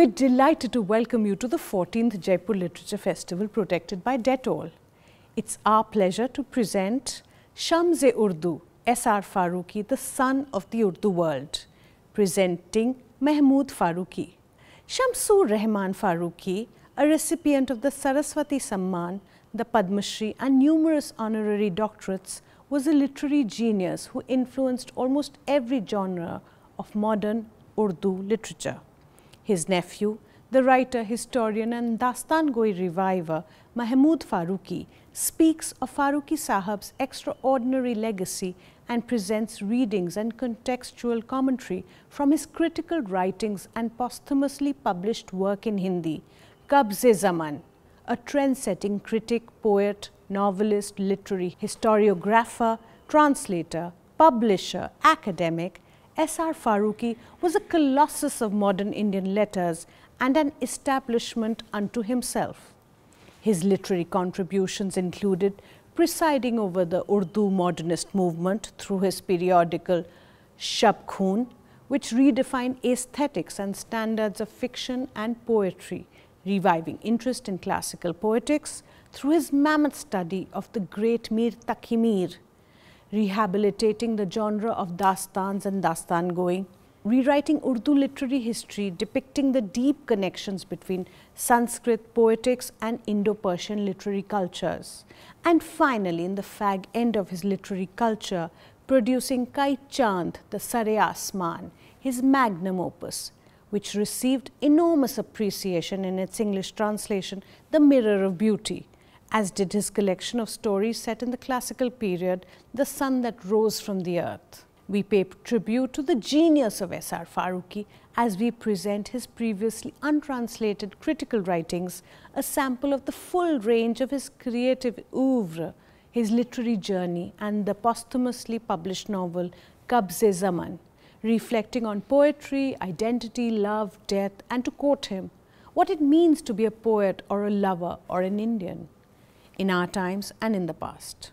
We're delighted to welcome you to the 14th Jaipur Literature Festival protected by Detol. It's our pleasure to present Shamze Urdu, S.R. Faruqi, the son of the Urdu world, presenting Mahmood Faruqi. Shamsur Rahman Faruqi, a recipient of the Saraswati Samman, the Padma Shri and numerous honorary doctorates, was a literary genius who influenced almost every genre of modern Urdu literature. His nephew, the writer, historian and Dastangoi reviver Mahmood Faruqi speaks of Faruqi Sahab's extraordinary legacy and presents readings and contextual commentary from his critical writings and posthumously published work in Hindi, Kabze Zaman, a trend-setting critic, poet, novelist, literary historiographer, translator, publisher, academic S.R. Faruqi was a colossus of modern Indian letters and an establishment unto himself. His literary contributions included presiding over the Urdu modernist movement through his periodical Shabkun, which redefined aesthetics and standards of fiction and poetry, reviving interest in classical poetics through his mammoth study of the great Mir Takimir, rehabilitating the genre of dastans and dastan going, rewriting Urdu literary history depicting the deep connections between Sanskrit poetics and Indo-Persian literary cultures. And finally, in the fag end of his literary culture, producing Kai Chand, the Sare Asman, his magnum opus, which received enormous appreciation in its English translation, The Mirror of Beauty, as did his collection of stories set in the classical period, The Sun That Rose from the Earth. We pay tribute to the genius of S.R. Faruqi as we present his previously untranslated critical writings, a sample of the full range of his creative oeuvre, his literary journey and the posthumously published novel Kabze Zaman, reflecting on poetry, identity, love, death and to quote him, what it means to be a poet or a lover or an Indian in our times and in the past.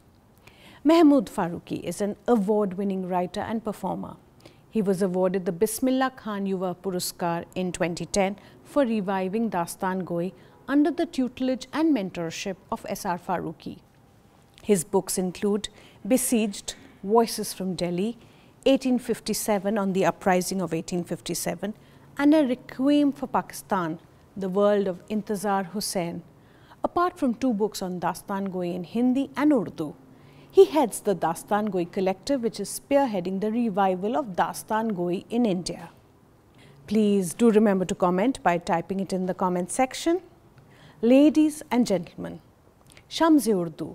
Mahmood Farooqi is an award-winning writer and performer. He was awarded the Bismillah Khan Yuva Puruskar in 2010 for reviving Dastan Goi under the tutelage and mentorship of S.R. Farooqi. His books include Besieged, Voices from Delhi, 1857 on the Uprising of 1857 and A Requiem for Pakistan, The World of Intizar Hussain, apart from two books on Dastan Goi in Hindi and Urdu. He heads the Dastan Goi Collective, which is spearheading the revival of Dastan Goi in India. Please do remember to comment by typing it in the comment section. Ladies and gentlemen, Shamsi Urdu,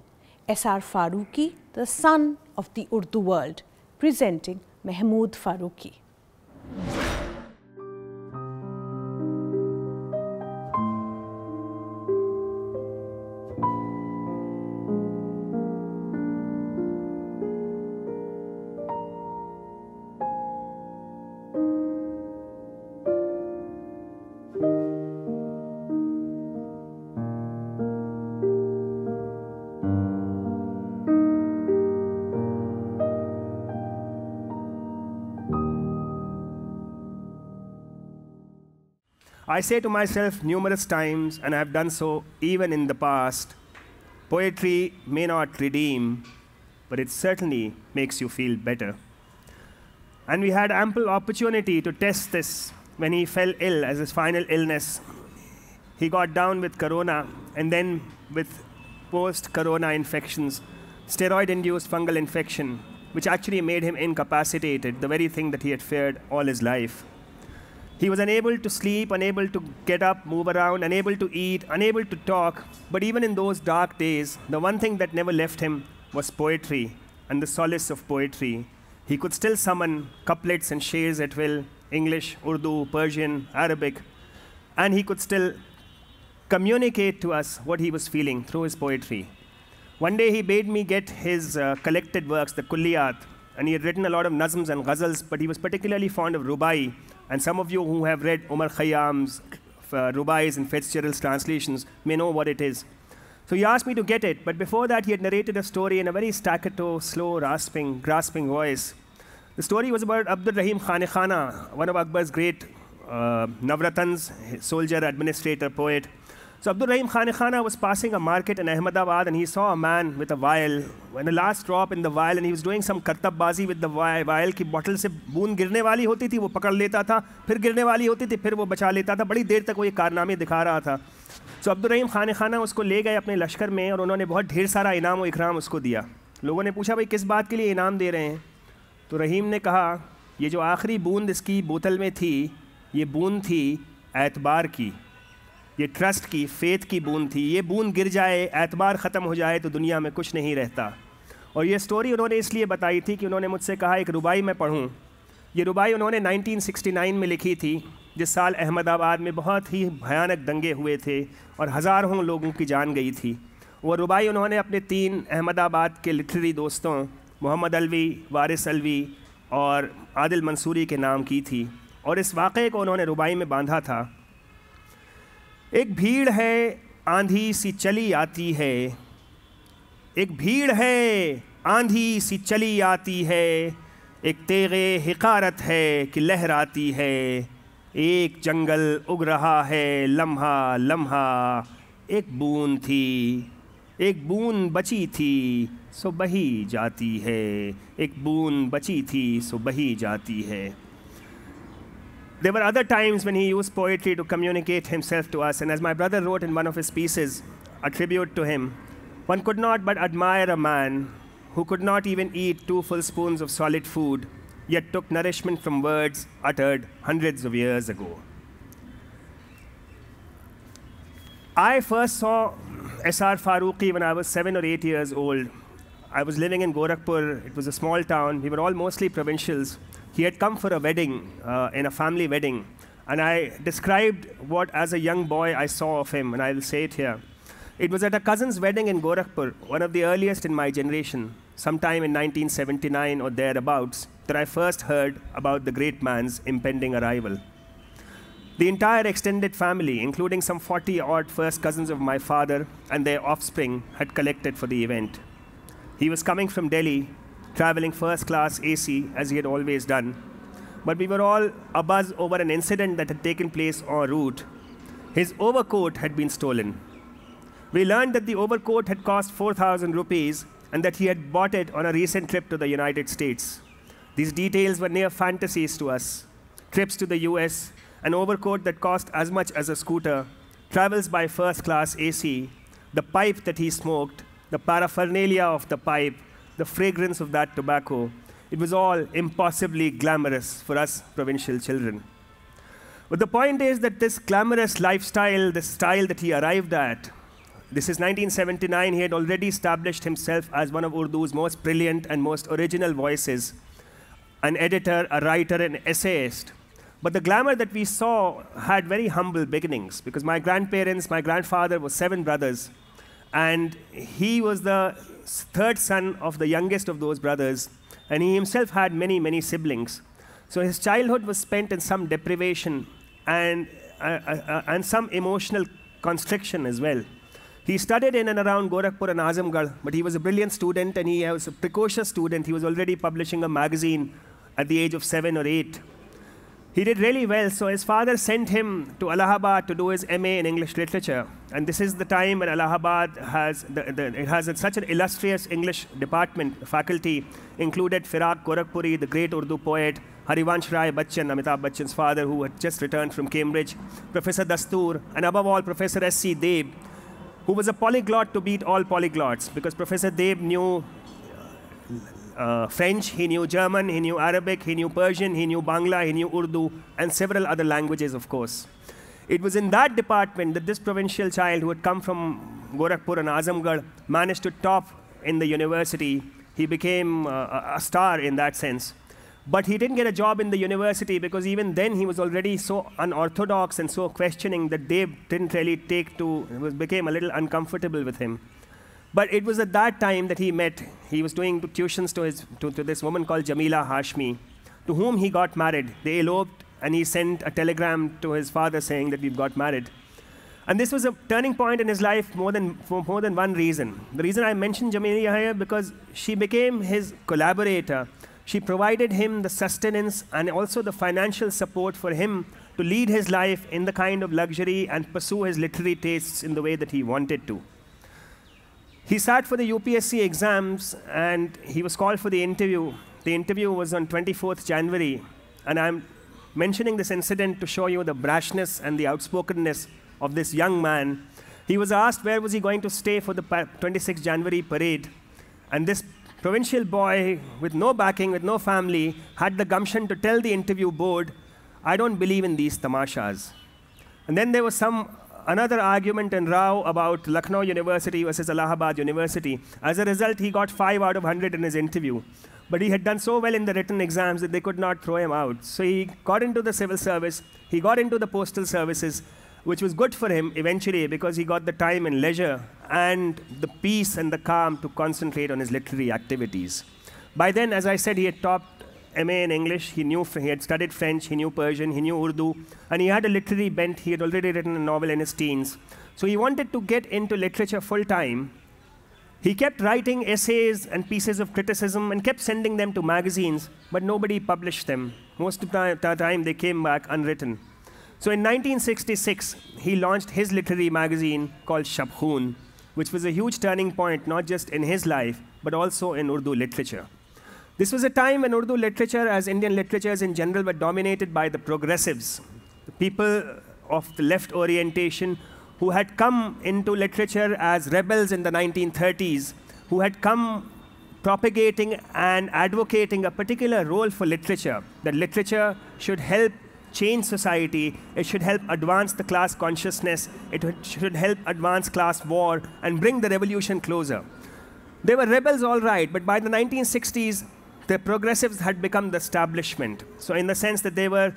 S.R. Faruqi, the son of the Urdu world, presenting Mahmood Faruqi. I say to myself numerous times, and I've done so even in the past poetry may not redeem, but it certainly makes you feel better. And we had ample opportunity to test this when he fell ill as his final illness. He got down with corona and then with post corona infections, steroid induced fungal infection, which actually made him incapacitated, the very thing that he had feared all his life. He was unable to sleep, unable to get up, move around, unable to eat, unable to talk. But even in those dark days, the one thing that never left him was poetry and the solace of poetry. He could still summon couplets and shares at will, English, Urdu, Persian, Arabic, and he could still communicate to us what he was feeling through his poetry. One day he bade me get his uh, collected works, the Kulliyat, and he had written a lot of nazms and ghazals, but he was particularly fond of Rubai, and some of you who have read Omar Khayyam's, uh, Rubai's, and Fitzgerald's translations may know what it is. So he asked me to get it, but before that, he had narrated a story in a very staccato, slow, rasping, grasping voice. The story was about Abdul Rahim Khan-i-Khana, one of Akbar's great uh, Navratans, soldier, administrator, poet. So Abdurrahim Khanekhana was passing a market in Ahmedabad and he saw a man with a vial. When the last drop in the vial and he was doing some kartabbazi with the vial, vial की bottle से बूंद गिरने वाली होती थी वो पकड़ लेता था फिर गिरने वाली होती थी फिर वो बचा लेता था बड़ी देर तक वो ये कारनामे दिखा रहा था सो so, अब्दुलरहीम खान खाना उसको ले गए अपने लश्कर में और उन्होंने बहुत ढेर सारा इनाम और इकराम उसको दिया लोगों ने पूछा भाई किस बात के लिए इनाम दे रहे हैं तो रहीम ने कहा ये जो आखिरी बूंद इसकी बोतल में थी ये बूंद थी एतबार की ये ट्रस्ट की फेथ की बूंद थी ये बूंद गिर जाए एतबार ख़त्म हो जाए तो दुनिया में कुछ नहीं रहता और ये स्टोरी उन्होंने इसलिए बताई थी कि उन्होंने मुझसे कहा एक रुबाई मैं पढ़ूँ ये रुबाई उन्होंने 1969 में लिखी थी जिस साल अहमदाबाद में बहुत ही भयानक दंगे हुए थे और हज़ारों लोगों की जान गई थी वो रुबाई उन्होंने अपने तीन अहमदाबाद के लिटरेरी दोस्तों मोहम्मद अलवी वारिस अलवी और आदिल मंसूरी के नाम की थी और इस वाक़े को उन्होंने रुबाई में बांधा था एक भीड़ है आंधी सी चली आती है एक भीड़ है आंधी सी चली आती है एक तेगे हकारत है कि लहराती है एक जंगल उग रहा है लम्हा लम्हा एक बूंद थी एक बूंद बची थी सो बही जाती है एक बूंद बची थी सो बही जाती है There were other times when he used poetry to communicate himself to us, and as my brother wrote in one of his pieces, a tribute to him, one could not but admire a man who could not even eat two full spoons of solid food, yet took nourishment from words uttered hundreds of years ago. I first saw S.R. Faruqi when I was seven or eight years old. I was living in Gorakhpur. It was a small town. We were all mostly provincials. He had come for a wedding, uh, in a family wedding, and I described what, as a young boy, I saw of him, and I'll say it here. It was at a cousin's wedding in Gorakhpur, one of the earliest in my generation, sometime in 1979 or thereabouts, that I first heard about the great man's impending arrival. The entire extended family, including some 40 odd first cousins of my father and their offspring, had collected for the event. He was coming from Delhi traveling first class AC as he had always done. But we were all abuzz over an incident that had taken place en route. His overcoat had been stolen. We learned that the overcoat had cost 4,000 rupees and that he had bought it on a recent trip to the United States. These details were near fantasies to us. Trips to the US, an overcoat that cost as much as a scooter, travels by first class AC, the pipe that he smoked, the paraphernalia of the pipe, the fragrance of that tobacco, it was all impossibly glamorous for us provincial children. But the point is that this glamorous lifestyle, the style that he arrived at, this is 1979, he had already established himself as one of Urdu's most brilliant and most original voices, an editor, a writer, an essayist. But the glamour that we saw had very humble beginnings because my grandparents, my grandfather was seven brothers, and he was the third son of the youngest of those brothers, and he himself had many, many siblings. So his childhood was spent in some deprivation and, uh, uh, uh, and some emotional constriction as well. He studied in and around Gorakhpur and Azamgarh, but he was a brilliant student and he was a precocious student. He was already publishing a magazine at the age of seven or eight. He did really well, so his father sent him to Allahabad to do his MA in English literature. And this is the time when Allahabad has, the, the, it has such an illustrious English department, faculty, included Firak Gorakhpuri, the great Urdu poet, Harivansh Rai Bachchan, Amitabh Bachchan's father, who had just returned from Cambridge, Professor dastur and above all, Professor S.C. Deb, who was a polyglot to beat all polyglots, because Professor Deb knew uh, French, he knew German, he knew Arabic, he knew Persian, he knew Bangla, he knew Urdu, and several other languages, of course. It was in that department that this provincial child who had come from Gorakhpur and Azamgarh managed to top in the university. He became uh, a star in that sense. But he didn't get a job in the university because even then he was already so unorthodox and so questioning that they didn't really take to, it was, became a little uncomfortable with him. But it was at that time that he met, he was doing tuitions to, his, to, to this woman called Jamila Hashmi, to whom he got married. They eloped, and he sent a telegram to his father saying that we've got married. And this was a turning point in his life more than, for more than one reason. The reason I mentioned Jamila here because she became his collaborator. She provided him the sustenance and also the financial support for him to lead his life in the kind of luxury and pursue his literary tastes in the way that he wanted to. He sat for the UPSC exams and he was called for the interview. The interview was on 24th January, and I'm mentioning this incident to show you the brashness and the outspokenness of this young man. He was asked where was he going to stay for the 26th January parade, and this provincial boy with no backing, with no family, had the gumption to tell the interview board, I don't believe in these tamashas. And then there was some another argument in Rao about Lucknow University versus Allahabad University. As a result, he got 5 out of 100 in his interview. But he had done so well in the written exams that they could not throw him out. So he got into the civil service, he got into the postal services, which was good for him eventually because he got the time and leisure and the peace and the calm to concentrate on his literary activities. By then, as I said, he had topped MA in English, he knew, he had studied French, he knew Persian, he knew Urdu, and he had a literary bent. He had already written a novel in his teens. So he wanted to get into literature full time. He kept writing essays and pieces of criticism and kept sending them to magazines, but nobody published them. Most of the time, they came back unwritten. So in 1966, he launched his literary magazine called Shabkhun, which was a huge turning point not just in his life, but also in Urdu literature. This was a time when Urdu literature, as Indian literatures in general, were dominated by the progressives, the people of the left orientation who had come into literature as rebels in the 1930s, who had come propagating and advocating a particular role for literature, that literature should help change society, it should help advance the class consciousness, it should help advance class war and bring the revolution closer. They were rebels all right, but by the 1960s, the progressives had become the establishment. So, in the sense that they were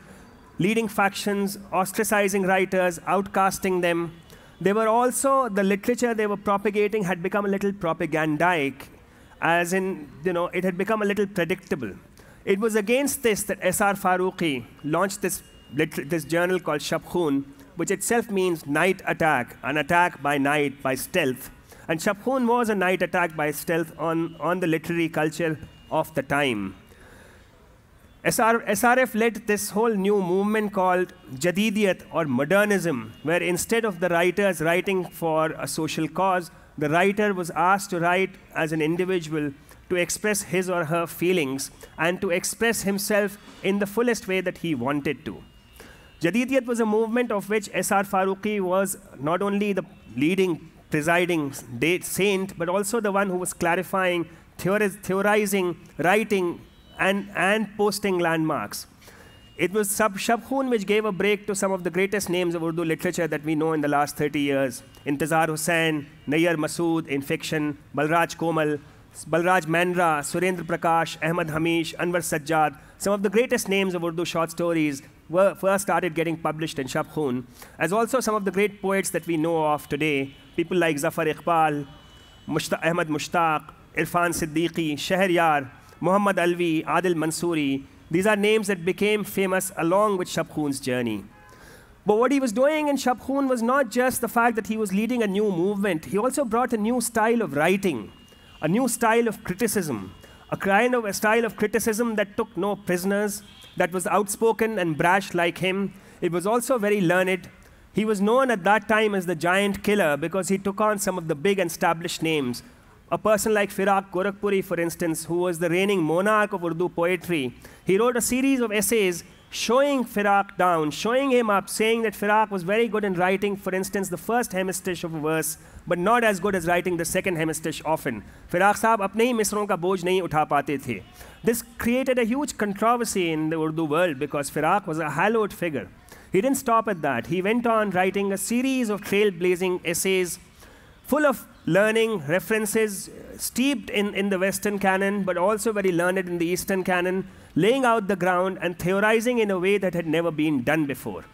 leading factions, ostracizing writers, outcasting them. They were also, the literature they were propagating had become a little propagandaic, as in, you know, it had become a little predictable. It was against this that S.R. Faruqi launched this, this journal called Shabkhun, which itself means night attack, an attack by night, by stealth. And Shabkhun was a night attack by stealth on, on the literary culture of the time. SR, SRF led this whole new movement called Jadidiyat or modernism, where instead of the writers writing for a social cause, the writer was asked to write as an individual to express his or her feelings and to express himself in the fullest way that he wanted to. Jadidiyat was a movement of which S.R. Faruqi was not only the leading, presiding saint, but also the one who was clarifying theorizing, writing, and, and posting landmarks. It was Sab which gave a break to some of the greatest names of Urdu literature that we know in the last 30 years. Intizar Hussain, Nayar Masood in fiction, Balraj Komal, Balraj Mandra, Surendra Prakash, Ahmad Hamish, Anwar Sajjad. Some of the greatest names of Urdu short stories were first started getting published in Shabkhun, as also some of the great poets that we know of today, people like Zafar Iqbal, Mushta Ahmad Mushtaq, Irfan Siddiqui, Shahryar, Muhammad Alvi, Adil Mansouri. These are names that became famous along with Shabkhun's journey. But what he was doing in Shabkhun was not just the fact that he was leading a new movement, he also brought a new style of writing, a new style of criticism, a kind of a style of criticism that took no prisoners, that was outspoken and brash like him. It was also very learned. He was known at that time as the giant killer because he took on some of the big established names a person like Firak Gorakhpuri, for instance, who was the reigning monarch of Urdu poetry, he wrote a series of essays showing Firak down, showing him up, saying that Firak was very good in writing, for instance, the first hemistich of a verse, but not as good as writing the second hemistich. often. Firak Saab apne hi misron ka boj nahi utha paate the. This created a huge controversy in the Urdu world because Firak was a hallowed figure. He didn't stop at that. He went on writing a series of trailblazing essays full of learning, references, steeped in, in the Western canon, but also very learned in the Eastern canon, laying out the ground and theorizing in a way that had never been done before.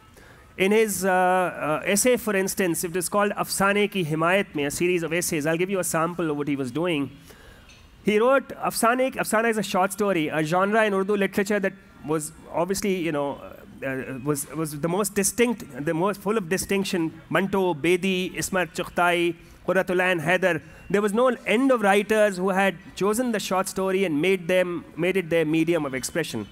In his uh, uh, essay, for instance, it is called Afsane ki Himayat me, a series of essays. I'll give you a sample of what he was doing. He wrote Afsane, Afsana is a short story, a genre in Urdu literature that was obviously, you know, uh, uh was, was the most distinct, the most full of distinction. Manto, Bedi, Ismail Chukhtai, Quratullah and Haider. There was no end of writers who had chosen the short story and made, them, made it their medium of expression.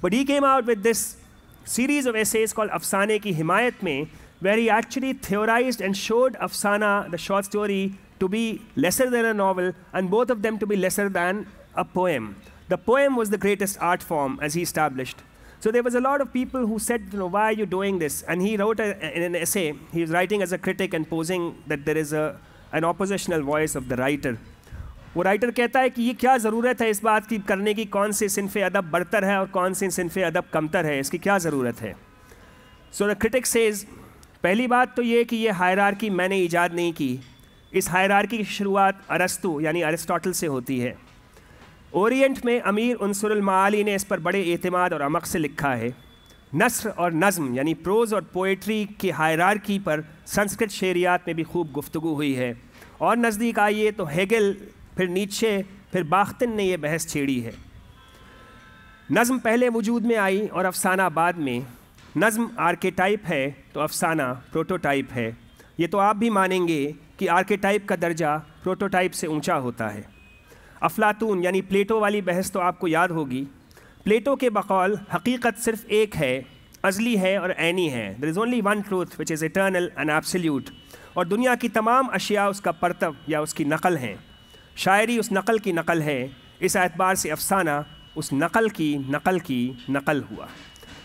But he came out with this series of essays called Afsane ki Himayat mein, where he actually theorized and showed Afsana, the short story, to be lesser than a novel and both of them to be lesser than a poem. The poem was the greatest art form, as he established. So there was a lot of people who said, you know, why are you doing this? And he wrote a, in an essay, he was writing as a critic and posing that there is a, an oppositional voice of the writer. वो writer कहता है कि ये क्या ज़रूरत है इस बात की करने की कौन से सिनफ़ अदब बढ़तर है और कौन से सिनफ़ अदब कमतर है इसकी क्या ज़रूरत है सो द क्रिटिक सेज पहली बात तो ये कि ये हायरार्की मैंने ईजाद नहीं की इस हायरार्की की शुरुआत अरस्तु यानी अरिस्टोटल से होती है ओरिएंट में अमीर अंसुरल माली ने इस पर बड़े अतमाद और अमक से लिखा है नसर और नज़म यानी प्रोज़ और पोइट्री की हायरार्की पर संस्कृत शेरियात में भी खूब गुफ्तु हुई है और नज़दीक आइए तो हेगल फिर नीचे फिर बाख्तिन ने यह बहस छेड़ी है नज़म पहले वजूद में आई और अफसाना बाद में नज़म आर्केटाइप है तो अफसाना प्रोटोटाइप है ये तो आप भी मानेंगे कि आर्केटाइप का दर्जा प्रोटोटाइप से ऊंचा होता है अफलातून यानी प्लेटो वाली बहस तो आपको याद होगी प्लेटो के बकौल हकीकत सिर्फ एक है अजली है और ऐनी है there is only one truth which is eternal and absolute और दुनिया की तमाम अशिया उसका परतव या उसकी नकल हैं शायरी उस नकल की नकल है इस एतबार से अफसाना उस नकल की नकल की नकल हुआ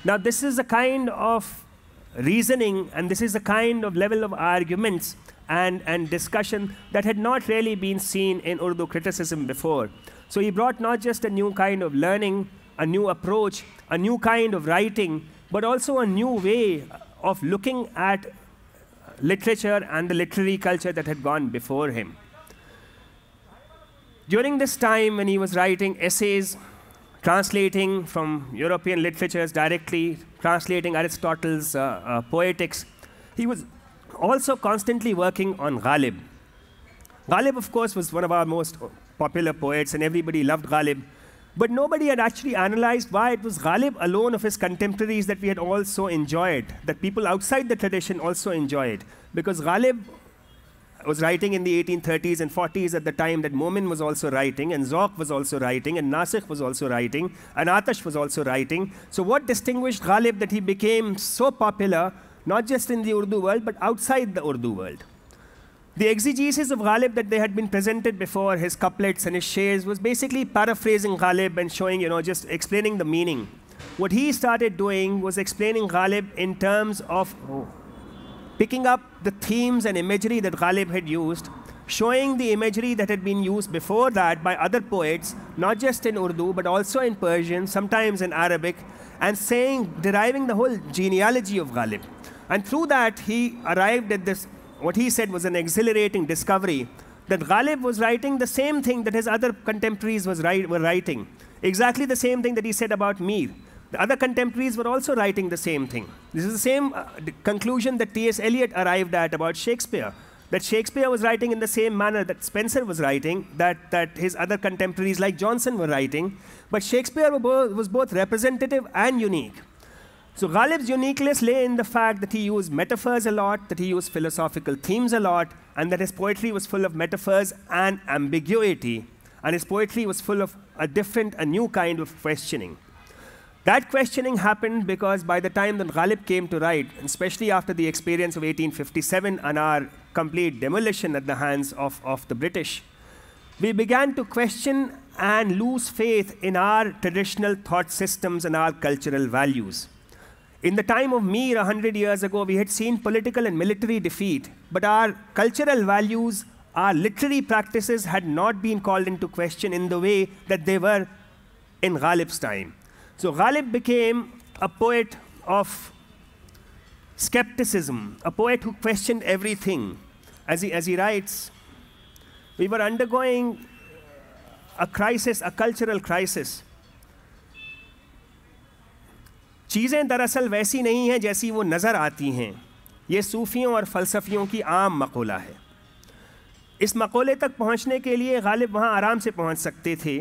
ना this is a kind of reasoning and this is a kind of level of arguments and, and discussion that had not really been seen in Urdu criticism before. So he brought not just a new kind of learning, a new approach, a new kind of writing, but also a new way of looking at literature and the literary culture that had gone before him. During this time when he was writing essays, translating from European literatures directly, translating Aristotle's uh, uh, poetics, he was also constantly working on Ghalib. Ghalib, of course, was one of our most popular poets, and everybody loved Ghalib. But nobody had actually analyzed why it was Ghalib alone of his contemporaries that we had also enjoyed, that people outside the tradition also enjoyed. Because Ghalib was writing in the 1830s and 40s at the time that Momin was also writing, and Zoq was also writing, and Nasikh was also writing, and Atash was also writing. So what distinguished Ghalib that he became so popular not just in the Urdu world, but outside the Urdu world. The exegesis of Ghalib that they had been presented before, his couplets and his shares, was basically paraphrasing Ghalib and showing, you know, just explaining the meaning. What he started doing was explaining Ghalib in terms of picking up the themes and imagery that Ghalib had used showing the imagery that had been used before that by other poets, not just in Urdu, but also in Persian, sometimes in Arabic, and saying, deriving the whole genealogy of Ghalib. And through that, he arrived at this, what he said was an exhilarating discovery, that Ghalib was writing the same thing that his other contemporaries was write, were writing, exactly the same thing that he said about Mir. The other contemporaries were also writing the same thing. This is the same uh, conclusion that T.S. Eliot arrived at about Shakespeare that Shakespeare was writing in the same manner that Spencer was writing, that, that his other contemporaries like Johnson were writing, but Shakespeare was both representative and unique. So Ghalib's uniqueness lay in the fact that he used metaphors a lot, that he used philosophical themes a lot, and that his poetry was full of metaphors and ambiguity, and his poetry was full of a different, a new kind of questioning. That questioning happened because by the time that Ghalib came to write, especially after the experience of 1857 and our complete demolition at the hands of, of the British, we began to question and lose faith in our traditional thought systems and our cultural values. In the time of Mir 100 years ago, we had seen political and military defeat, but our cultural values, our literary practices had not been called into question in the way that they were in Ghalib's time. So Ghalib became a poet of skepticism, a poet who questioned everything. As he, as he writes, we were undergoing a crisis, a cultural crisis. चीज़ें दरअसल वैसी नहीं हैं जैसी वो नज़र आती हैं ये सूफ़ियों और फ़लसफ़ियों की आम मकोला है इस मकोले तक पहुंचने के लिए गालिब वहां आराम से पहुंच सकते थे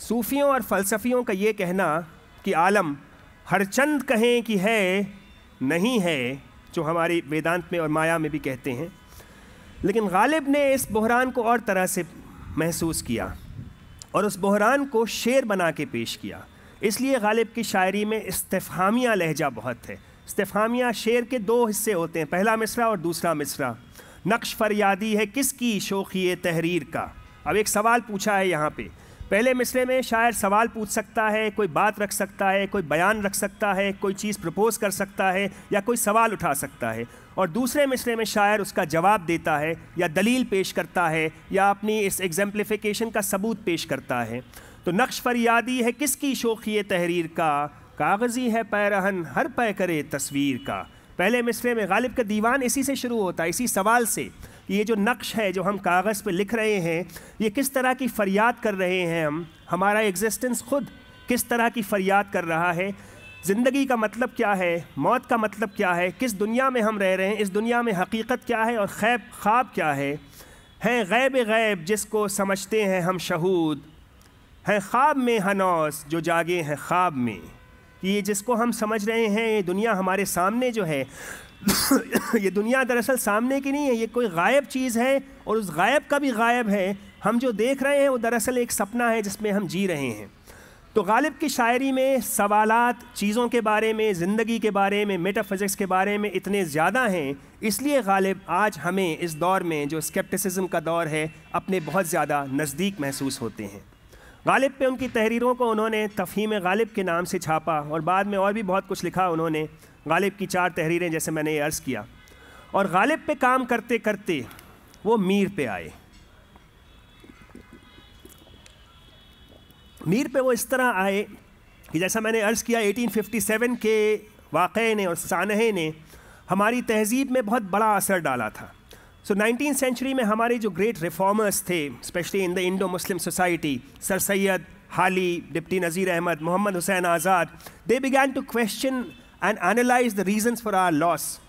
सूफियों और फ़लसफ़ियों का ये कहना कि आलम हर चंद कहें कि है नहीं है जो हमारे वेदांत में और माया में भी कहते हैं लेकिन गालिब ने इस बहरान को और तरह से महसूस किया और उस बहरान को शेर बना के पेश किया इसलिए गालिब की शायरी में इस्तेफामिया लहजा बहुत है इस्तेफामिया शेर के दो हिस्से होते हैं पहला मिसरा और दूसरा मिसरा नक्श फरियादी है किसकी शोखी तहरीर का अब एक सवाल पूछा है यहाँ पे पहले मिसरे में शायर सवाल पूछ सकता है कोई बात रख सकता है कोई बयान रख सकता है कोई चीज़ प्रपोज कर सकता है या कोई सवाल उठा सकता है और दूसरे मिसरे में शायर उसका जवाब देता है या दलील पेश करता है या अपनी इस एग्जाम्प्लीफिकेशन का सबूत पेश करता है तो नक्श फरियादी है किसकी शोखी तहरीर का कागज़ी है पैरहन हर पै करे तस्वीर का पहले मिसरे में गालिब का दीवान इसी से शुरू होता है इसी सवाल से ये जो नक्श है जो हम कागज़ पे लिख रहे हैं ये किस तरह की फ़रियाद कर रहे हैं हम हमारा एग्जिस्टेंस खुद किस तरह की फ़रियाद कर रहा है ज़िंदगी का मतलब क्या है मौत का मतलब क्या है किस दुनिया में हम रह रहे हैं इस दुनिया में हकीकत क्या है और खैब ख्वाब क्या है हैं गैब गैब जिसको समझते हैं हम शहूद हैं ख्वाब में हनौस जो जागे हैं ख्वाब में ये जिसको हम समझ रहे हैं ये दुनिया हमारे सामने जो है तो ये दुनिया दरअसल सामने की नहीं है ये कोई गायब चीज़ है और उस गायब का भी गायब है हम जो देख रहे हैं वो दरअसल एक सपना है जिसमें हम जी रहे हैं तो गालिब की शायरी में सवालात चीज़ों के बारे में ज़िंदगी के बारे में मेटाफिज़िक्स के बारे में इतने ज़्यादा हैं इसलिए गालिब आज हमें इस दौर में जो स्केप्टिसिज्म का दौर है अपने बहुत ज़्यादा नज़दीक महसूस होते हैं गालिब पे उनकी तहरीरों को उन्होंने तफहीम गालिब के नाम से छापा और बाद में और भी बहुत कुछ लिखा उन्होंने गालिब की चार तहरीरें जैसे मैंने अर्ज़ किया और गालिब पे काम करते करते वो मीर पे आए मीर पे वो इस तरह आए कि जैसा मैंने अर्ज़ किया 1857 के वाक़े ने और सानहे ने हमारी तहजीब में बहुत बड़ा असर डाला था सो नाइनटीन सेंचुरी में हमारे जो ग्रेट रिफॉर्मर्स थे specially in the Indo Muslim society Sir Syed Hali deputy Nazir Ahmad Mohammad Hussain Azad they began to question and analyze the reasons for our loss.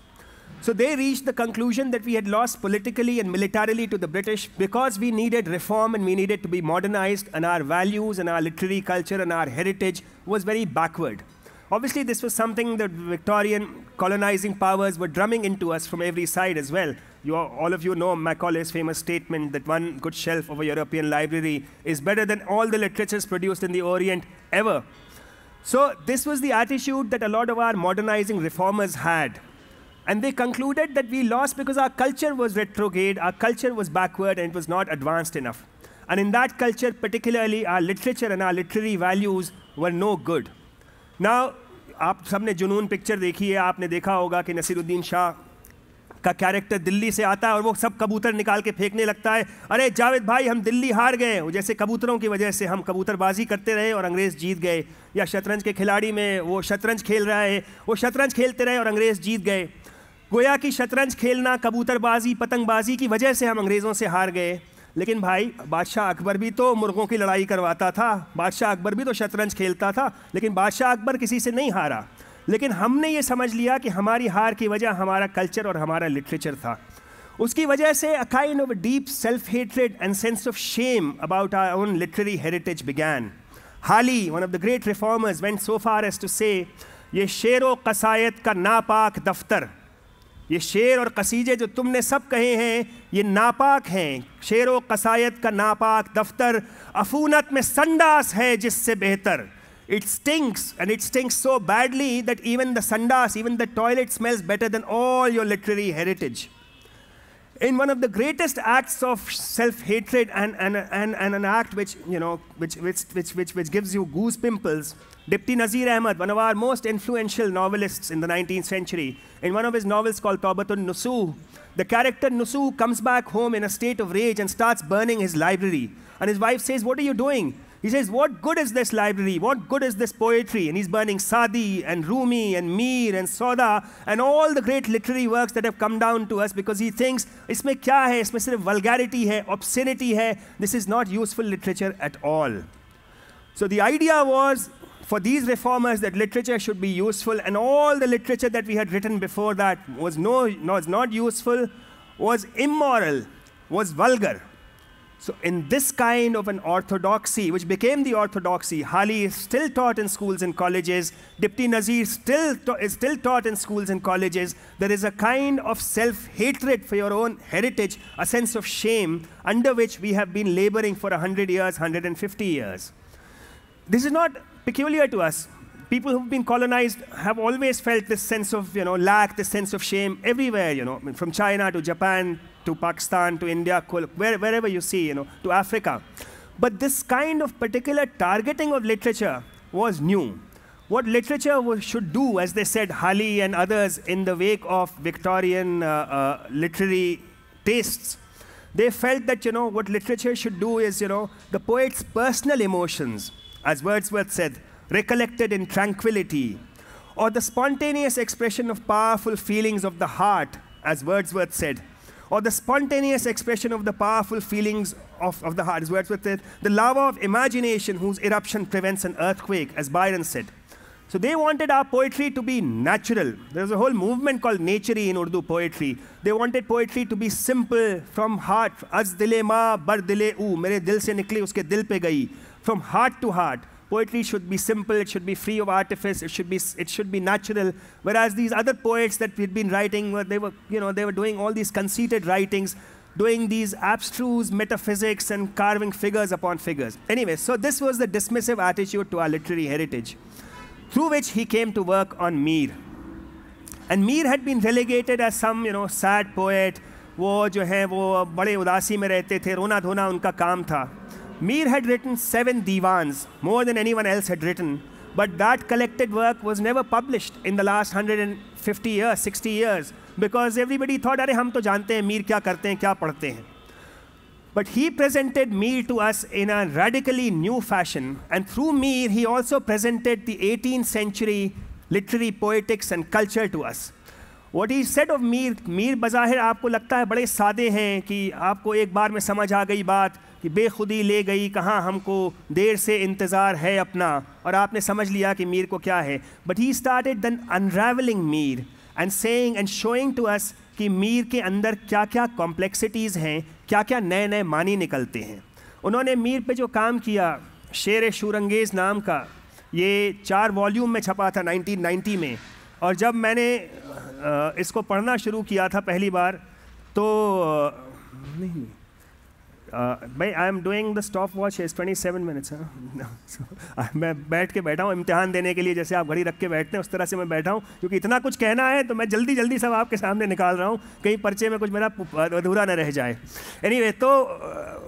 So they reached the conclusion that we had lost politically and militarily to the British because we needed reform and we needed to be modernized, and our values and our literary culture and our heritage was very backward. Obviously, this was something that Victorian colonizing powers were drumming into us from every side as well. You all of you know Macaulay's famous statement that one good shelf of a European library is better than all the literatures produced in the Orient ever. So this was the attitude that a lot of our modernizing reformers had. And they concluded that we lost because our culture was retrograde, our culture was backward, and it was not advanced enough. And in that culture, particularly, our literature and our literary values were no good. Now, आप have seen the देखी है आपने देखा का character Delhi से आता है और वो सब कबूतर निकाल के फेंकने लगता है अरे जावेद भाई हम दिल्ली हार गए जैसे कबूतरों की वजह से हम कबूतरबाजी करते रहे और अंग्रेज़ जीत गए या शतरंज के खिलाड़ी में वो शतरंज खेल रहा है वो शतरंज खेलते रहे और अंग्रेज़ जीत गए गोया कि शतरंज खेलना कबूतरबाजी पतंगबाजी की वजह से हम अंग्रेज़ों से हार गए लेकिन भाई बादशाह अकबर भी तो मुर्गों की लड़ाई करवाता था बादशाह अकबर भी तो शतरंज खेलता था लेकिन बादशाह अकबर किसी से नहीं हारा लेकिन हमने ये समझ लिया कि हमारी हार की वजह हमारा कल्चर और हमारा लिटरेचर था उसकी वजह से a kind of deep self hatred and sense of shame about our own literary heritage began Hali one of the great reformers went so far as to say ये शेर व कसायत का नापाक दफ्तर ये शेर और कसीजे जो तुमने सब कहे हैं ये नापाक हैं शेर व कसायत का नापाक दफ्तर अफूनत में संडास है जिससे बेहतर It stinks, and it stinks so badly that even the sandas, even the toilet smells better than all your literary heritage. In one of the greatest acts of self-hatred and, and, and, and an act which, you know, which, which, which, which, which gives you goose pimples, Dipti Nazir Ahmad, one of our most influential novelists in the 19th century, in one of his novels called Tawbatun Nusu, the character Nusu comes back home in a state of rage and starts burning his library. And his wife says, What are you doing? He says, What good is this library? What good is this poetry? And he's burning Sadi and Rumi and Mir and Soda and all the great literary works that have come down to us because he thinks, Isme kya hai? Isme sirf vulgarity hai, obscenity hai. This is not useful literature at all. So the idea was for these reformers that literature should be useful and all the literature that we had written before that was, no, was not useful, was immoral, was vulgar. So, in this kind of an orthodoxy, which became the orthodoxy, Hali is still taught in schools and colleges, Dipti Nazir still is still taught in schools and colleges. There is a kind of self hatred for your own heritage, a sense of shame under which we have been laboring for 100 years, 150 years. This is not peculiar to us. People who've been colonized have always felt this sense of you know, lack, this sense of shame everywhere, you know, from China to Japan to Pakistan, to India, where, wherever you see, you know, to Africa. But this kind of particular targeting of literature was new. What literature should do, as they said, Hali and others, in the wake of Victorian uh, uh, literary tastes, they felt that, you know, what literature should do is, you know, the poet's personal emotions, as Wordsworth said, recollected in tranquility, or the spontaneous expression of powerful feelings of the heart, as Wordsworth said, or the spontaneous expression of the powerful feelings of, of the heart, Words with it, the lava of imagination whose eruption prevents an earthquake, as Byron said. So they wanted our poetry to be natural. There was a whole movement called Naturey in Urdu poetry. They wanted poetry to be simple, from heart. Az dile ma bar dile u, mere dil se nikli, uske dil pe gayi. From heart to heart. Poetry should be simple, it should be free of artifice, it should be, it should be natural. Whereas these other poets that we'd been writing, they were, you know, they were doing all these conceited writings, doing these abstruse metaphysics and carving figures upon figures. Anyway, so this was the dismissive attitude to our literary heritage, through which he came to work on Mir. And Mir had been relegated as some, you know, sad poet, वो जो है वो बड़े उदासी में रहते थे रोना धोना उनका Mir had written seven divans, more than anyone else had written, but that collected work was never published in the last 150 years, 60 years, because everybody thought, "Arey, hum to jante hai Mir kya karte hai, kya padhte hai." But he presented Mir to us in a radically new fashion, and through Mir, he also presented the 18th century literary poetics and culture to us. What he said of Mir: Mir बज़ाहिर आपको lagta hai bade saade hain ki आपको ek baar में समझ aa gayi baat. कि बेखुदी ले गई कहाँ हमको देर से इंतज़ार है अपना और आपने समझ लिया कि मीर को क्या है but he started then unravelling Mir and sang and showing to us कि मीर के अंदर क्या क्या कॉम्प्लेक्सिटीज़ हैं क्या क्या नए नए मानी निकलते हैं उन्होंने मीर पे जो काम किया शेर शुरंगेज़ नाम का ये चार वॉल्यूम में छपा था 1990 में और जब मैंने इसको पढ़ना शुरू किया था पहली बार तो नहीं भाई I am doing the stopwatch is twenty seven minutes मैं बैठ के बैठा हूँ इम्तिहान देने के लिए जैसे आप घड़ी रख के बैठते हैं उस तरह से मैं बैठा हूँ क्योंकि इतना कुछ कहना है तो मैं जल्दी जल्दी सब आपके सामने निकाल रहा हूँ कहीं पर्चे में कुछ मेरा अधूरा ना रह जाए एनी anyway, तो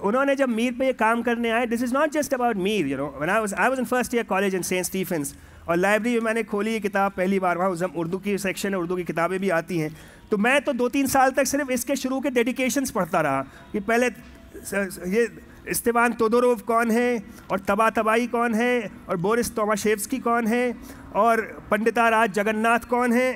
उन्होंने जब मीर पर ये काम करने आए this is not just about Mir you know I was in first year college in Saint Stephen's और लाइब्रेरी में मैंने खोली ये किताब पहली बार वहाँ उर्दू की सेक्शन है उर्दू की किताबें भी आती हैं तो मैं तो दो तीन साल तक सिर्फ इसके शुरू के डेडिकेशंस पढ़ता रहा कि पहले ये इस्तेवान तोदोरोव कौन है और तबा तबाही कौन है और बोरिस तोमाशेवस्की कौन है और पंडिता राज जगन्नाथ कौन है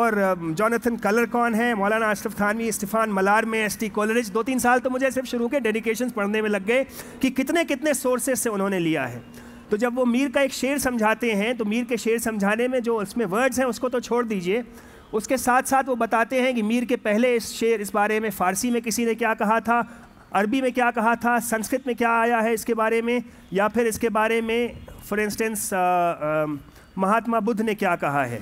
और जॉनथन कलर कौन है मौलाना अशरफ थानवी इस्तीफ़ान मलार में एस टी कॉलेज दो तीन साल तो मुझे सिर्फ शुरू के डेडिकेशन पढ़ने में लग गए कि कितने कितने सोर्सेज से उन्होंने लिया है तो जब वो मीर का एक शेर समझाते हैं तो मीर के शेर समझाने में जो उसमें वर्ड्स हैं उसको तो छोड़ दीजिए उसके साथ साथ वो बताते हैं कि मीर के पहले इस शेर इस बारे में फ़ारसी में किसी ने क्या कहा था अरबी में क्या कहा था संस्कृत में क्या आया है इसके बारे में या फिर इसके बारे में फॉर इंस्टेंस महात्मा बुद्ध ने क्या कहा है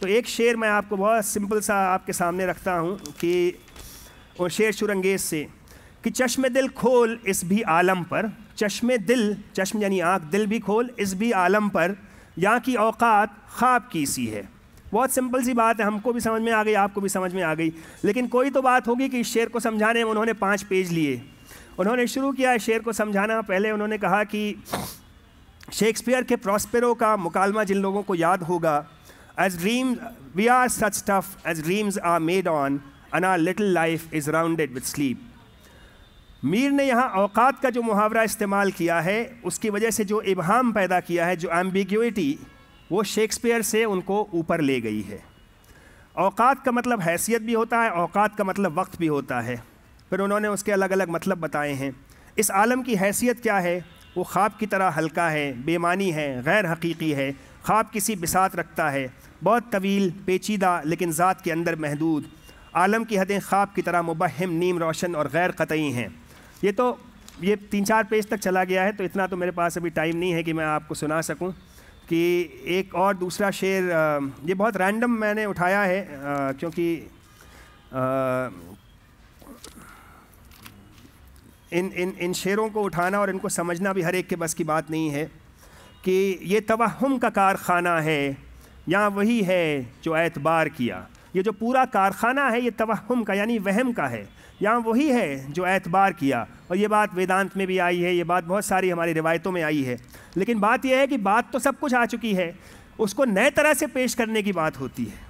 तो एक शेर मैं आपको बहुत सिंपल सा आपके सामने रखता हूँ कि और शेर शुरंगेज से कि चश्म दिल खोल इस भी आलम पर चश्म दिल चश्म यानी आँख दिल भी खोल इस भी आलम पर यहाँ की औकात ख्वाब की सी है बहुत सिंपल सी बात है हमको भी समझ में आ गई आपको भी समझ में आ गई लेकिन कोई तो बात होगी कि इस शेर को समझाने में उन्होंने पाँच पेज लिए उन्होंने शुरू किया शेर को समझाना पहले उन्होंने कहा कि शेक्सपियर के प्रॉस्पेरो का मुकालमा जिन लोगों को याद होगा as dream we are such stuff as dreams are made on and our little life is rounded with sleep Mir ने यहाँ अवकात का जो मुहावरा इस्तेमाल किया है उसकी वजह से जो इबहम पैदा किया है जो एम्बिग्यूटी वो शेक्सपियर से उनको ऊपर ले गई है औकात का मतलब हैसियत भी होता है औकात का मतलब वक्त भी होता है फिर उन्होंने उसके अलग अलग मतलब बताए हैं इस आलम की हैसियत क्या है वो ख्वाब की तरह हल्का है बेमानी है गैर हकीकी है ख्वाब किसी बिसात रखता है बहुत तवील पेचीदा लेकिन ज़ात के अंदर महदूद आलम की हदें ख्वाब की तरह मुबहम नीम रोशन और गैर कतई हैं ये तो ये तीन चार पेज तक चला गया है तो इतना तो मेरे पास अभी टाइम नहीं है कि मैं आपको सुना सकूँ कि एक और दूसरा शेर ये बहुत रैंडम मैंने उठाया है क्योंकि इन इन इन शेरों को उठाना और इनको समझना भी हर एक के बस की बात नहीं है कि ये तवहम का कारखाना है या वही है जो एतबार किया ये जो पूरा कारखाना है ये तवहम का यानी वहम का है यहाँ वही है जो एतबार किया और ये बात वेदांत में भी आई है ये बात बहुत सारी हमारी रिवायतों में आई है लेकिन बात यह है कि बात तो सब कुछ आ चुकी है उसको नए तरह से पेश करने की बात होती है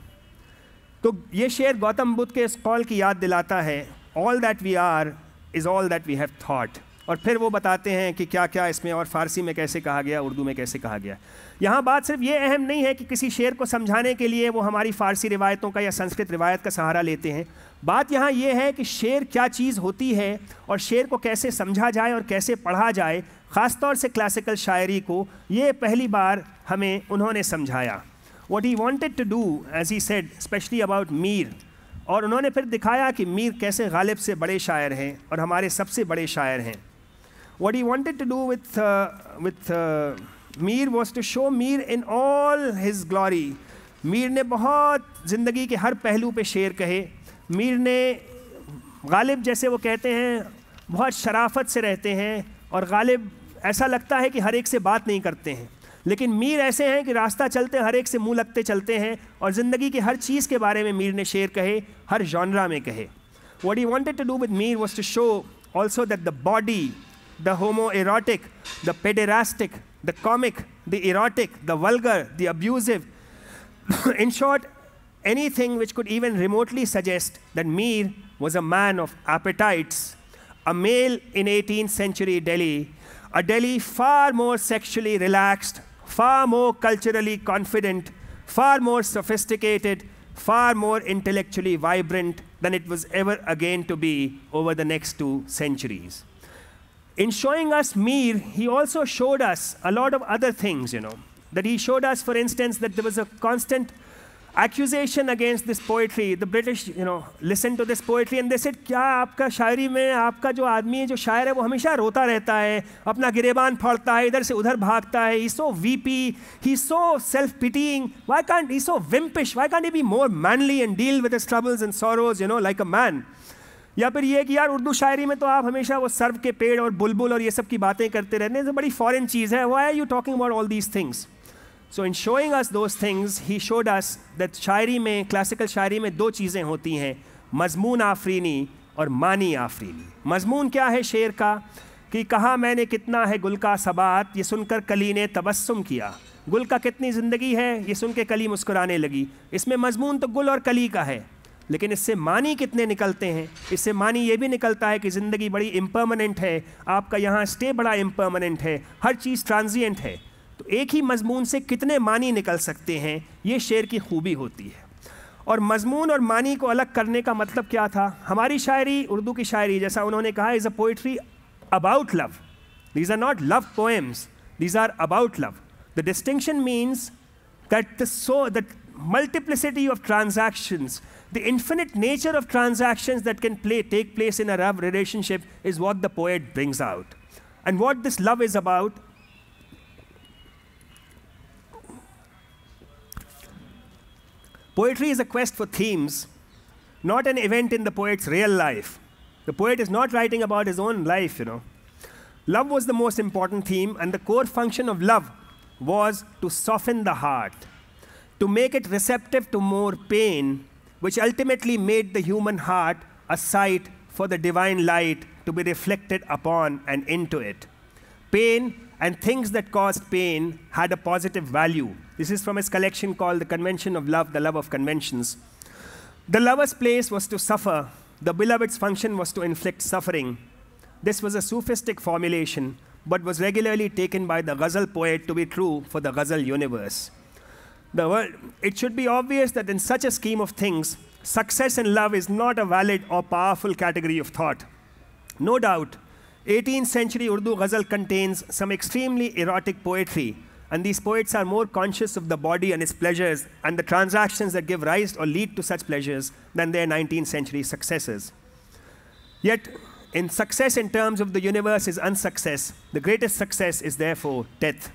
तो ये शेर गौतम बुद्ध के इस कॉल की याद दिलाता है all that we are is all that we have thought और फिर वो बताते हैं कि क्या क्या इसमें और फारसी में कैसे कहा गया उर्दू में कैसे कहा गया यहाँ बात सिर्फ ये अहम नहीं है कि किसी शेर को समझाने के लिए वो हमारी फ़ारसी रिवायतों का या संस्कृत रिवायत का सहारा लेते हैं बात यहाँ ये है कि शेर क्या चीज़ होती है और शेर को कैसे समझा जाए और कैसे पढ़ा जाए ख़ास तौर से क्लासिकल शायरी को ये पहली बार हमें उन्होंने समझाया what he wanted to do as he said especially about Mir और उन्होंने फिर दिखाया कि मीर कैसे गालिब से बड़े शायर हैं और हमारे सबसे बड़े शायर हैं What he wanted to do with, uh, with uh, Mir was to show Mir in all his glory. Mir ने बहुत ज़िंदगी के हर पहलू pe शेर कहे मीर ने गालिब जैसे वो कहते हैं बहुत शराफत से रहते हैं और गालिब ऐसा लगता है कि हर एक से बात नहीं करते हैं लेकिन मीर ऐसे हैं कि रास्ता चलते हर एक से मुंह लगते चलते हैं और ज़िंदगी के हर चीज़ के बारे में मीर ने शेर कहे हर जॉनरा में कहे what he wanted to do with Mir was to show also that the body the homoerotic, the pederastic, the comic, the erotic, the vulgar, the abusive. In short, anything which could even remotely suggest that Mir was a man of appetites, a male in 18th century Delhi, a Delhi far more sexually relaxed, far more culturally confident, far more sophisticated, far more intellectually vibrant than it was ever again to be over the next two centuries. In showing us Mir, he also showed us a lot of other things, you know. That he showed us, for instance, that there was a constant accusation against this poetry. The British, you know, listened to this poetry and they said, Kya aapka shayari mein, aapka jo admi hai, jo shayar hai, wo hamisha rota rehta hai, apna girebaan phadta hai, idhar se udhar bhaagta hai, he's so weepy, he's so self-pitying, why can't, he's so wimpish, why can't he be more manly and deal with his troubles and sorrows, you know, like a man? या फिर ये कि यार उर्दू शायरी में तो आप हमेशा वो सर्व के पेड़ और बुलबुल और ये सब की बातें करते रहते हैं तो बड़ी फॉरेन चीज़ है वो I you talking about all these things so in showing us those things he showed us that शायरी में क्लासिकल शायरी में दो चीज़ें होती हैं मजमून आफरीनी और मानी आफरीनी मजमून क्या है शेर का कि कहा मैंने कितना है गुल का सबात ये सुनकर कली ने तबस्सुम किया गुल का कितनी ज़िंदगी है ये सुन के कली मुस्कुराने लगी इसमें मजमून तो गुल और कली का है लेकिन इससे मानी कितने निकलते हैं इससे मानी ये भी निकलता है कि ज़िंदगी बड़ी इम्पर्मानेंट है आपका यहाँ स्टे बड़ा इम्पर्मानेंट है हर चीज़ ट्रांजिएंट है तो एक ही मजमून से कितने मानी निकल सकते हैं ये शेर की खूबी होती है और मजमून और मानी को अलग करने का मतलब क्या था हमारी शायरी उर्दू की शायरी जैसा उन्होंने कहा is a poetry about love these are not love poems these are about love the distinction means that the so that multiplicity of The infinite nature of transactions that can play, take place in a love relationship is what the poet brings out. And what this love is about Poetry is a quest for themes, not an event in the poet's real life. The poet is not writing about his own life, you know. Love was the most important theme, and the core function of love was to soften the heart, to make it receptive to more pain, which ultimately made the human heart a site for the divine light to be reflected upon and into it. Pain and things that caused pain had a positive value. This is from his collection called The Convention of Love, The Love of Conventions. The lover's place was to suffer, the beloved's function was to inflict suffering. This was a sophistic formulation, but was regularly taken by the Ghazal poet to be true for the Ghazal universe the world, it should be obvious that in such a scheme of things, success in love is not a valid or powerful category of thought. No doubt, 18th century Urdu ghazal contains some extremely erotic poetry, and these poets are more conscious of the body and its pleasures and the transactions that give rise or lead to such pleasures than their 19th century successors. Yet, in success in terms of the universe is unsuccess, the greatest success is therefore death.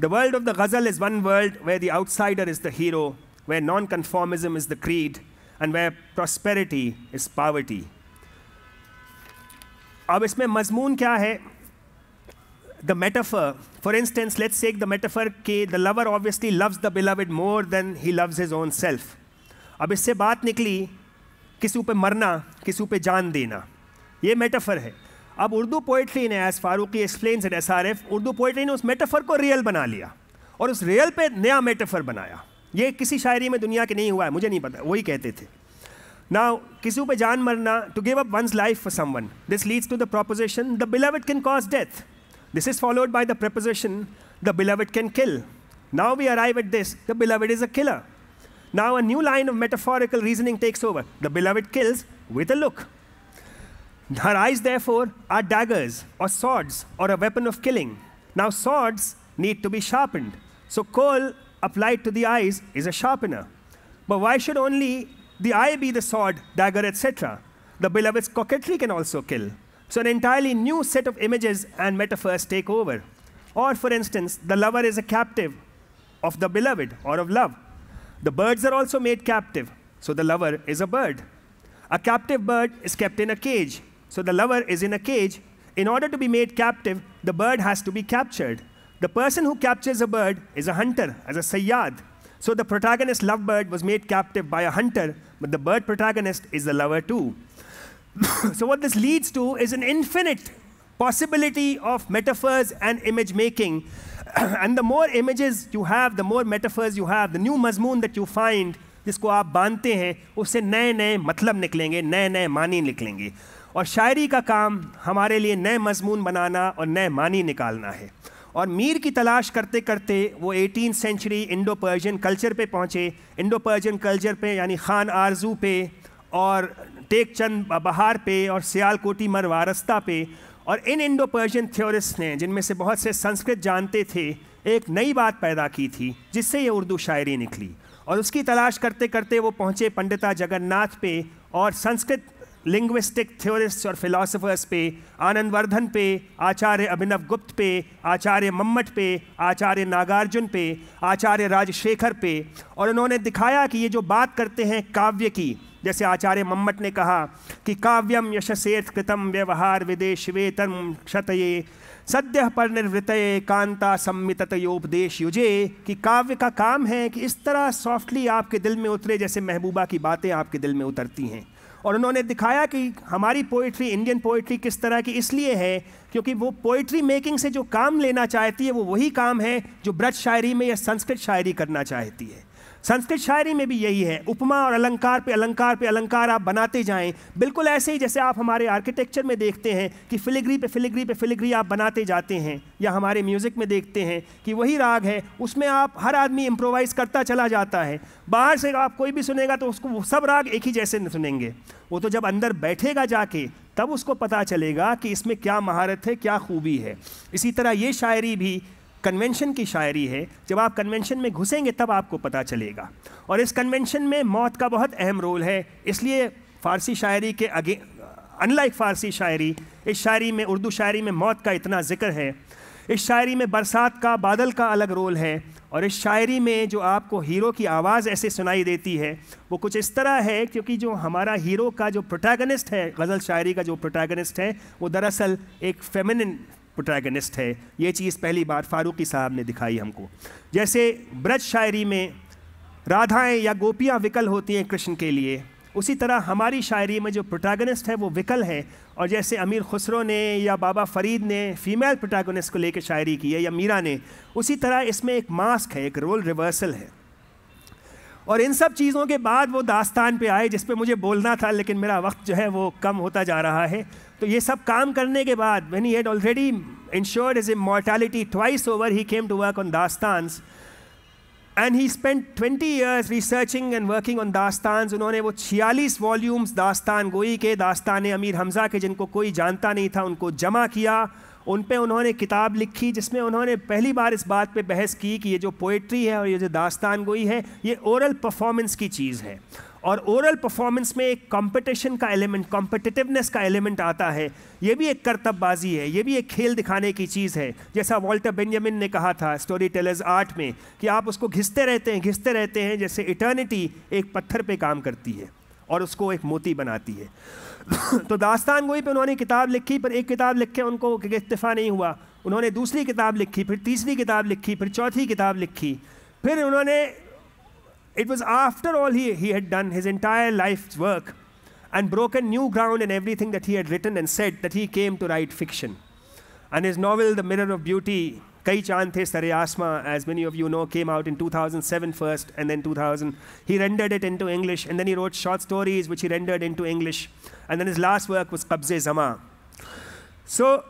The world of the ghazal is one world where the outsider is the hero, where nonconformism is the creed, and where prosperity is poverty. अब इसमें मजमून क्या है the metaphor. For instance, let's take the metaphor the lover obviously loves the beloved more than he loves his own self. अब इससे बात निकली किसी पे मरना किसी पे जान देना ये मेटाफर है अब उर्दू पोइट्री ने as Faruqi explain it S R F Urdu poetry ने उस मेटाफर को रियल बना लिया और उस रियल पे नया मेटाफर बनाया ये किसी शायरी में दुनिया के नहीं हुआ है मुझे नहीं पता वही कहते थे ना किसी पे जान मरना to give up one's life for someone this leads to the proposition the beloved can cause death this is followed by the proposition the beloved can kill now we arrive at this the beloved is a killer now a new line of metaphorical reasoning takes over the beloved kills with a look Her eyes, therefore, are daggers or swords or a weapon of killing. Now, swords need to be sharpened. So, coal applied to the eyes is a sharpener. But why should only the eye be the sword, dagger, etc.? The beloved's coquetry can also kill. So, an entirely new set of images and metaphors take over. Or, for instance, the lover is a captive of the beloved or of love. The birds are also made captive, so the lover is a bird. A captive bird is kept in a cage, so the lover is in a cage. In order to be made captive, the bird has to be captured. The person who captures a bird is a hunter, as a sayyad. So the protagonist lovebird was made captive by a hunter, but the bird protagonist is the lover too. so what this leads to is an infinite possibility of metaphors and image making. and the more images you have, the more metaphors you have, the new mazmoon that you find, जिसको आप बांधते हैं उससे नए नए मतलब निकलेंगे नए नए मानी निकलेंगे और शायरी का काम हमारे लिए नए मजमून बनाना और नए मानी निकालना है और मीर की तलाश करते करते वो eighteen century Indo Persian culture पे पहुँचे इंडो पर्जियन कल्चर पे यानी खान आरजू पे और टेक चंद बहार पे और सियालकोटी मरवारस्ता पे और इन इंडो पर्जियन थ्योरिस्ट ने जिनमें से बहुत से संस्कृत जानते थे एक नई बात पैदा की थी जिससे ये उर्दू शायरी निकली और उसकी तलाश करते करते वो पहुँचे पंडिता जगन्नाथ पे और संस्कृत लिंग्विस्टिक थ्योरिस्ट और फिलोसफर्स पे आनंद वर्धन पे आचार्य अभिनव गुप्त पे आचार्य मम्मट पे आचार्य नागार्जुन पे आचार्य राजशेखर पे और उन्होंने दिखाया कि ये जो बात करते हैं काव्य की जैसे आचार्य मम्मट ने कहा कि काव्यम यशसेथ कृतम व्यवहार विदेश वेतन क्षतये सद्य पर निर्वृत कांता सम्मित योपदेश युजे कि काव्य का काम है कि इस तरह सॉफ्टली आपके दिल में उतरे जैसे महबूबा की बातें आपके दिल में उतरती हैं और उन्होंने दिखाया कि हमारी पोइट्री इंडियन पोइट्री किस तरह की इसलिए है क्योंकि वो पोइट्री मेकिंग से जो काम लेना चाहती है वो वही काम है जो ब्रज शायरी में या संस्कृत शायरी करना चाहती है संस्कृत शायरी में भी यही है उपमा और अलंकार पे अलंकार पे अलंकार आप बनाते जाएं बिल्कुल ऐसे ही जैसे आप हमारे आर्किटेक्चर में देखते हैं कि फिलिग्री पे फिलिग्री पे फिलिग्री आप बनाते जाते हैं या हमारे म्यूज़िक में देखते हैं कि वही राग है उसमें आप हर आदमी इम्प्रोवाइज़ करता चला जाता है बाहर से आप कोई भी सुनेगा तो उसको सब राग एक ही जैसे सुनेंगे वो तो जब अंदर बैठेगा जाके तब उसको पता चलेगा कि इसमें क्या महारत है क्या खूबी है इसी तरह ये शायरी भी कन्वेंशन की शायरी है जब आप कन्वेंशन में घुसेंगे तब आपको पता चलेगा और इस कन्वेंशन में मौत का बहुत अहम रोल है इसलिए फ़ारसी शायरी के अगे अनलाइक फ़ारसी शायरी इस शायरी में उर्दू शायरी में मौत का इतना जिक्र है इस शायरी में बरसात का बादल का अलग रोल है और इस शायरी में जो आपको हीरो की आवाज़ ऐसे सुनाई देती है वो कुछ इस तरह है क्योंकि जो हमारा हीरो का जो प्रोटैगनिस्ट है गज़ल शायरी का जो प्रोटैगनिस्ट है वो दरअसल एक फेमिनिन प्रोटैगनिस्ट है ये चीज़ पहली बार फारूकी साहब ने दिखाई हमको जैसे ब्रज शायरी में राधाएं या गोपियां विकल होती हैं कृष्ण के लिए उसी तरह हमारी शायरी में जो प्रोटैगनिस्ट है वो विकल है और जैसे अमीर खुसरो ने या बाबा फरीद ने फीमेल प्रोटैगनिस्ट को लेकर शायरी की है या मीरा ने उसी तरह इसमें एक मास्क है एक रोल रिवर्सल है और इन सब चीज़ों के बाद वो दास्तान पे आए जिस पे मुझे बोलना था लेकिन मेरा वक्त जो है वो कम होता जा रहा है तो ये सब काम करने के बाद when he had already ensured his immortality twice over he came to work on dastan and he spend twenty years researching and working on dastan उन्होंने वो छियालीस वॉल्यूम्स दास्तान गोई के दास्तान अमीर हमजा के जिनको कोई जानता नहीं था उनको जमा किया उन पर उन्होंने किताब लिखी जिसमें उन्होंने पहली बार इस बात पे बहस की कि ये जो पोइट्री है और ये जो दास्तान गोई है ये ओरल परफॉर्मेंस की चीज़ है और ओरल परफॉर्मेंस में एक कॉम्पिटिशन का एलिमेंट कॉम्पिटिटिवनेस का एलिमेंट आता है ये भी एक करतबबाजी है ये भी एक खेल दिखाने की चीज़ है जैसा वॉल्टर बेंजामिन ने कहा था स्टोरी टेलर्स आर्ट में कि आप उसको घिसते रहते हैं घिसते रहते हैं जैसे इटर्निटी एक पत्थर पे काम करती है और उसको एक मोती बनाती है तो दास्तान गोई पर उन्होंने किताब लिखी पर एक किताब लिख के उनको इतफ़ा नहीं हुआ उन्होंने दूसरी किताब लिखी फिर तीसरी किताब लिखी फिर चौथी किताब लिखी फिर उन्होंने it was after all he he had done his entire life work and broken new ground in everything that he had written and said that he came to write fiction. And his novel, The Mirror of Beauty, Kai Chante The as many of you know, came out in 2007 first and then 2000. He rendered it into English and then he wrote short stories which he rendered into English. And then his last work was Kabze Zama. So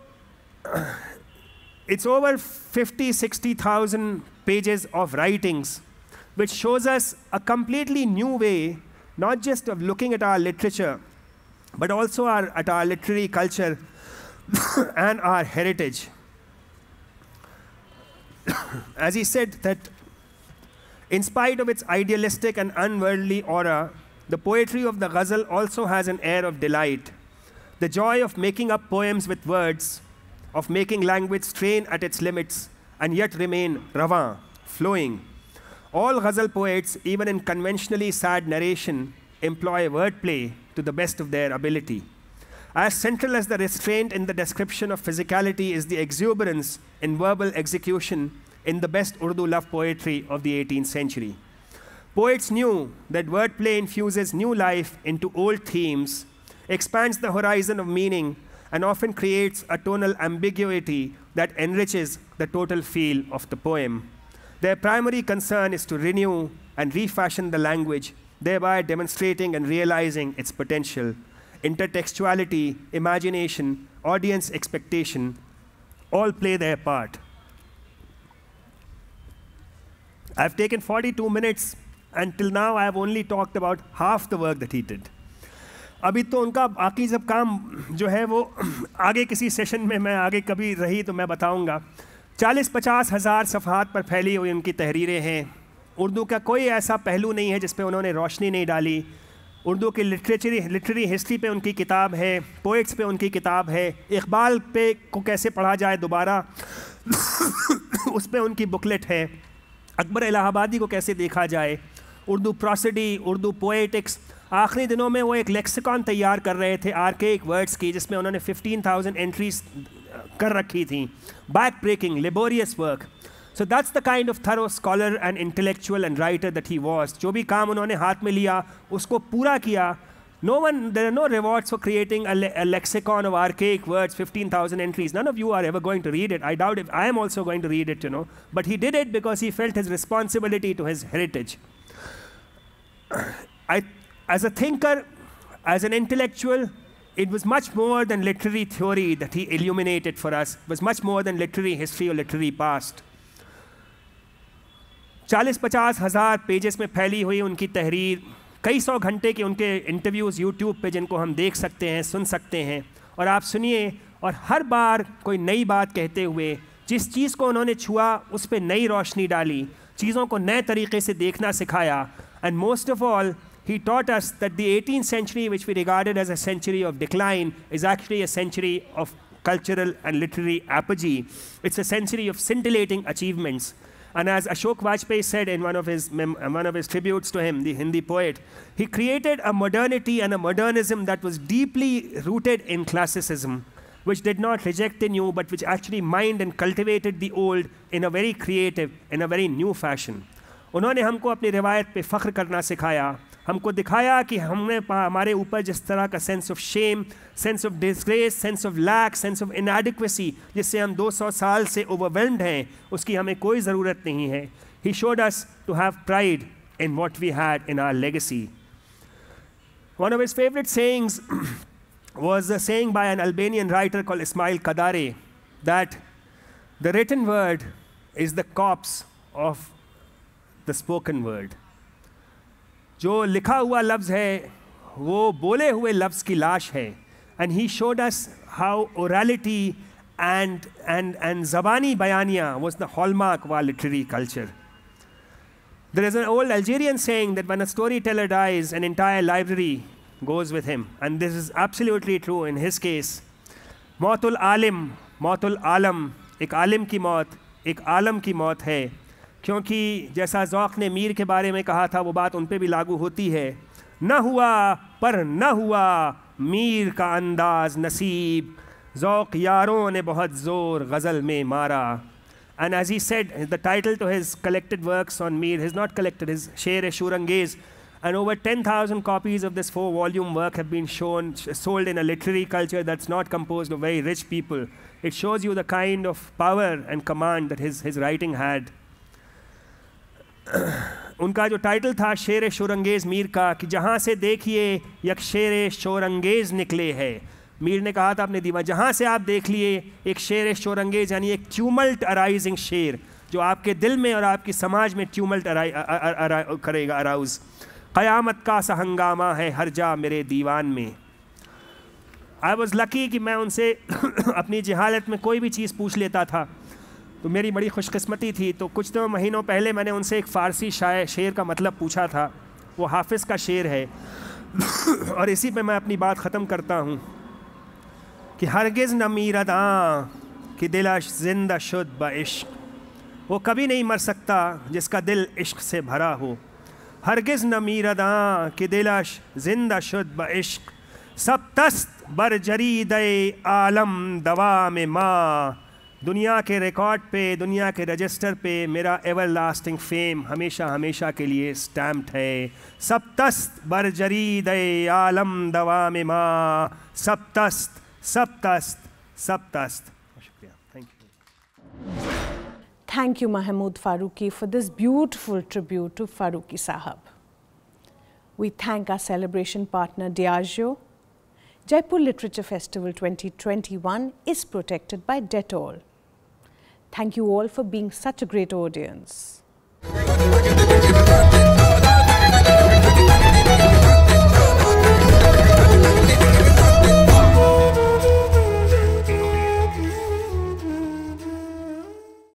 it's over 50, 60,000 pages of writings, which shows us a completely new way, not just of looking at our literature, but also our, at our literary culture and our heritage. as he said that in spite of its idealistic and unworldly aura, the poetry of the ghazal also has an air of delight. The joy of making up poems with words, of making language strain at its limits and yet remain ravan, flowing. All ghazal poets, even in conventionally sad narration, employ wordplay to the best of their ability. As central as the restraint in the description of physicality is the exuberance in verbal execution in the best Urdu love poetry of the 18th century. Poets knew that wordplay infuses new life into old themes, expands the horizon of meaning, and often creates a tonal ambiguity that enriches the total feel of the poem. Their primary concern is to renew and refashion the language, thereby demonstrating and realizing its potential. intertextuality, imagination, audience expectation all play their part. I've taken 42 minutes and till now I have only talked about half the work that he did. अभी तो उनका बाकी सब काम जो है वो आगे किसी सेशन में मैं आगे कभी रही तो मैं बताऊंगा चालीस पचास हज़ार सफ़ात पर फैली हुई उनकी तहरीरें हैं उर्दू का कोई ऐसा पहलू नहीं है जिस पर उन्होंने रोशनी नहीं डाली उर्दू की लिटरेचरी लिटरेरी हिस्ट्री पे उनकी किताब है पोइट्स पे उनकी किताब है इकबाल पे को कैसे पढ़ा जाए दोबारा उस पर उनकी बुकलेट है अकबर इलाहाबादी को कैसे देखा जाए उर्दू प्रोसडी उर्दू पोएटिक्स आखिरी दिनों में वो एक लेक्सिकॉन तैयार कर रहे थे आर्केक वर्ड्स की जिसमें उन्होंने 15,000 एंट्रीज कर रखी थी back breaking laborious work So that's the kind of thorough scholar and intellectual and writer that he was. जो भी काम उन्होंने haath में liya, usko pura किया No one, there are no rewards for creating a, le a, lexicon of archaic words, 15,000 entries. None of you are ever going to read it. I doubt if I am also going to read it, you know. But he did it because he felt his responsibility to his heritage. I, as a thinker, as an intellectual, it was much more than literary theory that he illuminated for us. It was much more than literary history or literary past. चालीस पचास हज़ार pages में फैली हुई उनकी तहरीर कई सौ घंटे के उनके इंटरव्यूज़ यूट्यूब पे जिनको हम देख सकते हैं सुन सकते हैं और आप सुनिए और हर बार कोई नई बात कहते हुए जिस चीज़ को उन्होंने छुआ उस पर नई रोशनी डाली चीज़ों को नए तरीके से देखना सिखाया and most of all he taught us that the 18th century, which we regarded as a century of decline, is actually a century of cultural and literary apogee. It's a century of scintillating achievements. And as Ashok Vajpayee said in one of his, uh, one of his tributes to him, the Hindi poet, he created a modernity and a modernism that was deeply rooted in classicism, which did not reject the new, but which actually mined and cultivated the old in a very creative, in a very new fashion. उन्होंने हमको अपनी रिवायत पे फ़ख्र करना सिखाया हमको दिखाया कि हमने हमारे ऊपर जिस तरह का sense of shame sense of disgrace sense of lack sense of inadequacy जिससे हम 200 साल से ओवरवेल्ड हैं उसकी हमें कोई ज़रूरत नहीं है he showed us to have pride in what we had in our legacy one of his favourite sayings was the saying by an Albanian writer call Ismail Kadare that the written word is the corpse of the spoken word जो लिखा हुआ लफ्ज़ है वो बोले हुए लफ्ज़ की लाश है and he showed us how orality and and and जबानी बयानियाँ was the hallmark of literary culture there is an old Algerian saying that when a storyteller dies an entire library goes with him and this is absolutely true in his case मौतुल आलिम मौतुल आलम एक आलिम की मौत एक आलम की मौत है क्योंकि जैसा जौक ने मीर के बारे में कहा था वो बात उन पर भी लागू होती है न हुआ पर न हुआ मीर का अंदाज नसीब जौक यारों ने बहुत ज़ोर गज़ल में मारा and as he said the title to his collected work on Mir his not collected his Sher e Shorangez and over ten thousand copies of this four volume work have sold in literary culture that's not compose very rich people it shows you the kind of power and command that his his writing had उनका जो title था शेर शोरंगेज़ मीर का कि जहाँ से देखिए यक शेर शोरंगेज़ निकले है मीर ने कहा था अपने दीवा जहाँ से आप देख लिए एक शेर शोरंगेज़ यानी एक ट्यूमल्ट अराइजिंग शेर जो आपके दिल में और आपकी समाज में ट्यूमल्ट अरा, अरा, करेगा अराउज क़यामत का सा हंगामा है हर जा मेरे दीवान में आई वॉज़ लकी कि मैं उनसे अपनी जहालत में कोई भी चीज़ पूछ लेता था तो मेरी बड़ी खुशकस्मती थी तो कुछ दो महीनों पहले मैंने उनसे एक फ़ारसी शायर शेर का मतलब पूछा था वो हाफिज़ का शेर है और इसी पे मैं अपनी बात ख़त्म करता हूँ कि हरगिज़ न मीरदा कि दिल जिंदा शुद ब इश्क वो कभी नहीं मर सकता जिसका दिल इश्क से भरा हो हरगिज़ न मीरदा कि दिलश जिंदा शुद ब इश्क सब तस्त बर दे आलम दवा में माँ दुनिया के रिकॉर्ड पे दुनिया के रजिस्टर पे मेरा एवर लास्टिंग फेम हमेशा हमेशा के लिए स्टैम्प्ड है सप्तस्त बरजरी दे आलम दवा में माँ सप्तस्त सप्तस्त सप्तस्त शुक्रिया thank you thank you Mahmood Farooqui for this beautiful tribute to Faruqi sahab we thank our celebration partner Diageo Jaipur Literature Festival 2021 is protected by Detol. Thank you all for being such a great audience.